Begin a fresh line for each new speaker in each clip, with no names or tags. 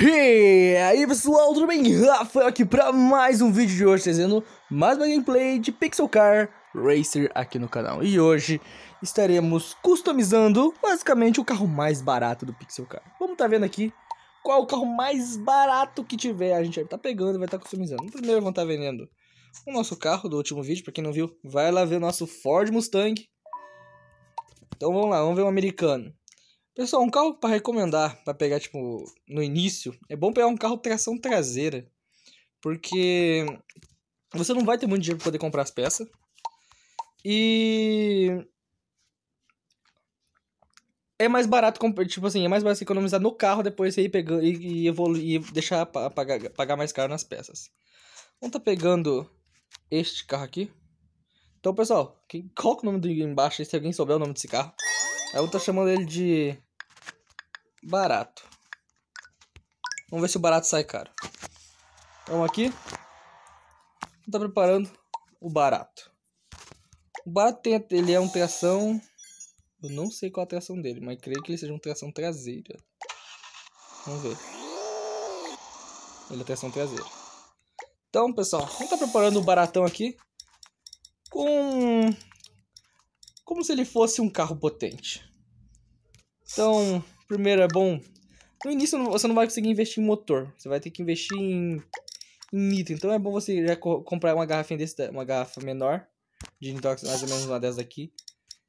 E aí pessoal, tudo bem? Rafael aqui para mais um vídeo de hoje, trazendo mais uma gameplay de Pixel Car Racer aqui no canal. E hoje estaremos customizando basicamente o carro mais barato do Pixel Car. Vamos tá vendo aqui qual o carro mais barato que tiver, a gente vai estar tá pegando e vai estar tá customizando. primeiro vamos estar tá vendendo o nosso carro do último vídeo, para quem não viu, vai lá ver o nosso Ford Mustang. Então vamos lá, vamos ver um americano. Pessoal, um carro para recomendar, para pegar tipo no início, é bom pegar um carro tração traseira, porque você não vai ter muito dinheiro para poder comprar as peças. E é mais barato, tipo assim, é mais barato economizar no carro depois você ir pegando e, e evoluir, e deixar pagar, pagar mais caro nas peças. Vamos então, tá pegando este carro aqui. Então, pessoal, qual é o nome do embaixo se alguém souber o nome desse carro? Eu tô tá chamando ele de barato. Vamos ver se o barato sai caro. Então aqui, está preparando o barato. O barato tem, ele é um tração, eu não sei qual a tração dele, mas creio que ele seja um tração traseira. Vamos ver. Ele é tração traseira. Então, pessoal, está preparando o baratão aqui com como se ele fosse um carro potente. Então, Primeiro é bom. No início você não vai conseguir investir em motor. Você vai ter que investir em, em nitro. Então é bom você já co comprar uma garrafinha desse, uma garrafa menor. De nitrox, mais ou menos uma dessa aqui.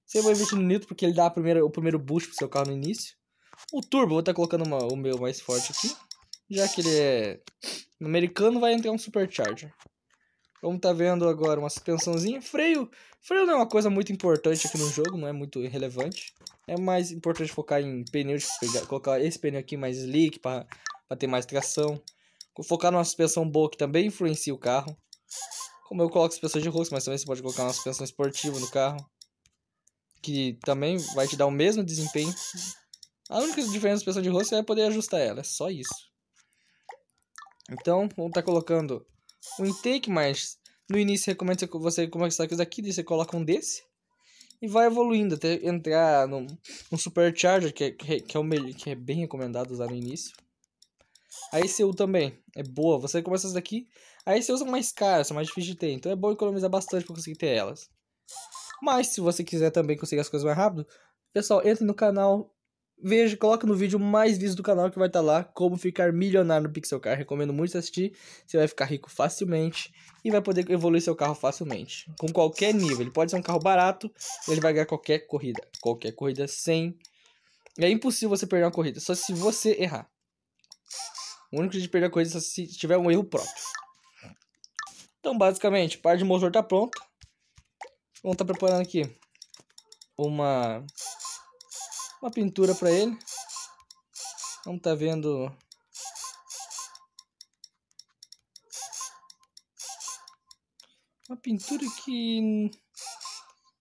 Você vai investir no nitro porque ele dá primeira, o primeiro boost pro seu carro no início. O turbo, vou estar tá colocando uma, o meu mais forte aqui. Já que ele é americano, vai entrar um supercharger. Como tá vendo agora, uma suspensãozinha. Freio, Freio não é uma coisa muito importante aqui no jogo, não é muito relevante. É mais importante focar em pneus, colocar esse pneu aqui mais slick para ter mais tração. Focar numa suspensão boa que também influencia o carro. Como eu coloco suspensão de rosto, mas também você pode colocar uma suspensão esportiva no carro. Que também vai te dar o mesmo desempenho. A única diferença da suspensão de rosto é poder ajustar ela, é só isso. Então, vamos estar tá colocando o intake mais no início recomendo você começar com isso daqui, daí você coloca um desse e vai evoluindo até entrar num, num supercharger, é, que é, que, é o melhor, que é bem recomendado usar no início. A ECU também é boa, você começa essas daqui, a ECU são mais caras, são mais difíceis de ter, então é bom economizar bastante para conseguir ter elas. Mas se você quiser também conseguir as coisas mais rápido, pessoal, entre no canal veja, coloca no vídeo mais visto do canal que vai estar tá lá, como ficar milionário no Pixel Car. Recomendo muito assistir, você vai ficar rico facilmente e vai poder evoluir seu carro facilmente, com qualquer nível. Ele pode ser um carro barato, ele vai ganhar qualquer corrida, qualquer corrida sem... É impossível você perder uma corrida, só se você errar. O único jeito de perder a corrida é se tiver um erro próprio. Então, basicamente, parte de motor tá pronto Vamos estar tá preparando aqui uma uma pintura para ele. Vamos tá vendo uma pintura que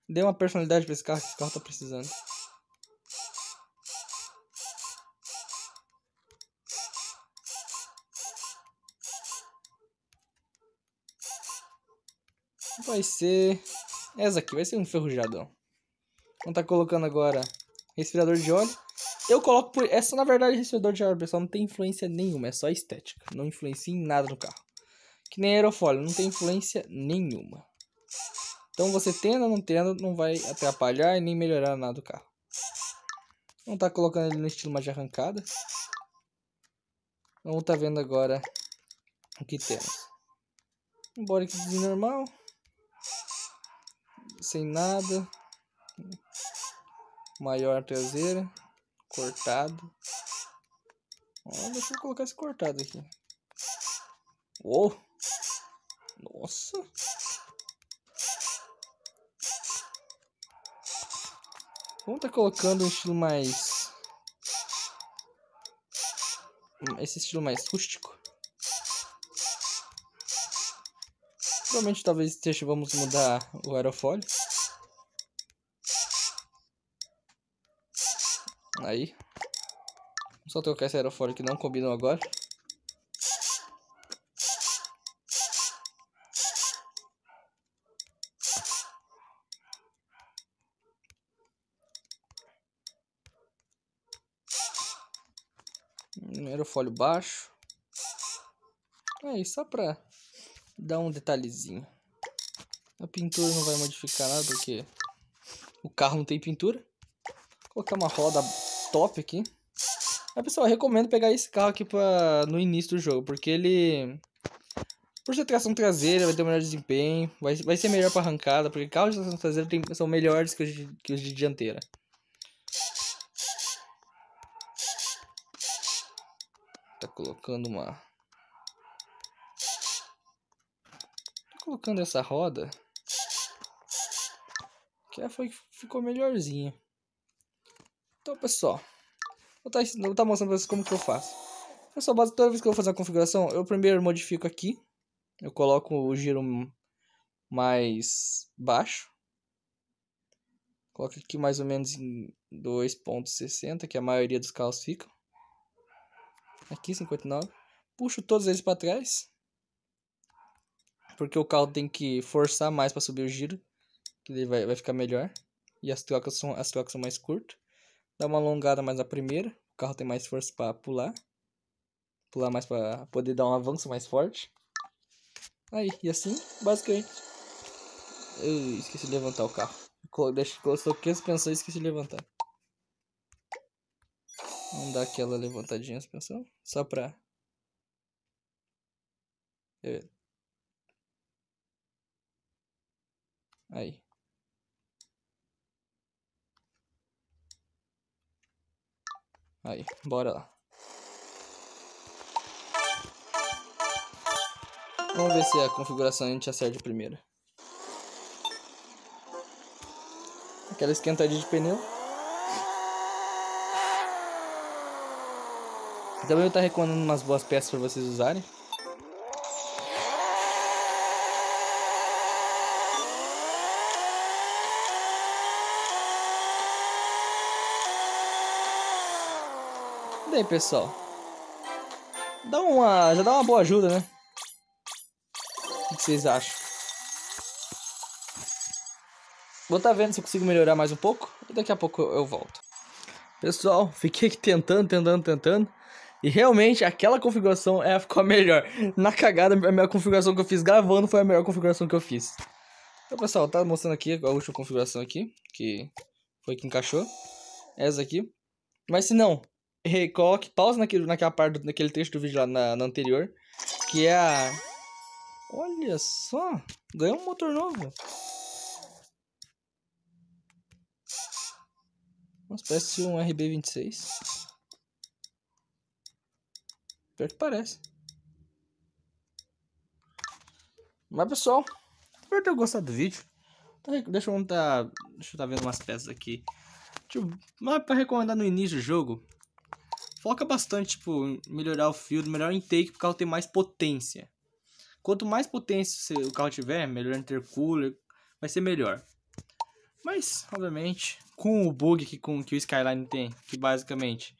dê uma personalidade para esse carro que esse carro tá precisando. Vai ser essa aqui, vai ser um enferrujadão. Vamos tá colocando agora respirador de óleo. Eu coloco por. Essa, é na verdade, respirador de óleo, pessoal, não tem influência nenhuma, é só estética. Não influencia em nada no carro. Que nem aerofólio, não tem influência nenhuma. Então você tendo ou não tendo, não vai atrapalhar e nem melhorar nada do carro. Não tá colocando ele no estilo mais de arrancada. Vamos tá vendo agora o que temos. Um body kit normal. Sem nada maior traseira, cortado. Ó, deixa eu colocar esse cortado aqui. Uou! Nossa! Vamos tá colocando um estilo mais... Esse estilo mais rústico. Provavelmente talvez esteja, vamos mudar o aerofólio. Aí. Só trocar esse aerofólio que não combinam agora. aerofólio baixo. Aí, é só pra dar um detalhezinho. A pintura não vai modificar nada porque o carro não tem pintura. Vou colocar uma roda top aqui. Mas, pessoal, eu recomendo pegar esse carro aqui pra, no início do jogo, porque ele... Por ser tração traseira, vai ter um melhor desempenho, vai, vai ser melhor pra arrancada, porque carros de tração traseira tem, são melhores que os, de, que os de dianteira. Tá colocando uma... Tá colocando essa roda. Que é, foi que ficou melhorzinha. Então, pessoal, vou estar tá, tá mostrando pra vocês como que eu faço. Pessoal, toda vez que eu vou fazer a configuração, eu primeiro modifico aqui. Eu coloco o giro mais baixo. Coloco aqui mais ou menos em 2.60, que a maioria dos carros ficam. Aqui, 59. Puxo todos eles para trás. Porque o carro tem que forçar mais para subir o giro. Que ele vai, vai ficar melhor. E as trocas são, as trocas são mais curtas. Dá uma alongada mais na primeira. O carro tem mais força para pular. Pular mais para poder dar um avanço mais forte. Aí, e assim, basicamente. Eu esqueci de levantar o carro. Deixa, que as pensões e esqueci de levantar. Vamos dar aquela levantadinha suspensão. Só pra. Aí. Aí, bora lá. Vamos ver se a configuração a gente acerta primeiro. Aquela esquentadinha de pneu. Também eu estar recomendando umas boas peças para vocês usarem. Bem, pessoal. Dá uma, já dá uma boa ajuda, né? O que vocês acham? Vou estar tá vendo se eu consigo melhorar mais um pouco. E daqui a pouco eu volto. Pessoal, fiquei aqui tentando, tentando, tentando. E realmente aquela configuração é, ficou a melhor. Na cagada, a melhor configuração que eu fiz gravando foi a melhor configuração que eu fiz. Então, pessoal, tá mostrando aqui a última configuração aqui, que foi que encaixou. Essa aqui. Mas se não, Recoloque, pausa naquele, naquela parte, naquele trecho do vídeo lá na, na anterior. Que é a. Olha só! Ganhou um motor novo. Nossa, parece um RB26. Pior que parece. Mas pessoal, espero ter gostado do vídeo. Tá deixa eu montar. Deixa eu estar tá vendo umas peças aqui. tipo, eu, mas pra recomendar no início do jogo, foca bastante, tipo, em melhorar o field, melhorar o intake, o carro ter mais potência. Quanto mais potência o carro tiver, melhor intercooler, vai ser melhor. Mas, obviamente, com o bug que, com, que o Skyline tem, que basicamente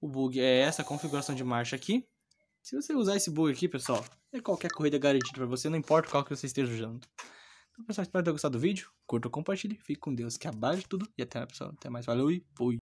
o bug é essa configuração de marcha aqui. Se você usar esse bug aqui, pessoal, é qualquer corrida garantida para você, não importa o carro que você esteja usando. Então, pessoal, espero ter gostado do vídeo. Curta, compartilhe, fique com Deus, que abaixo de tudo. E até, pessoal, até mais. Valeu e fui!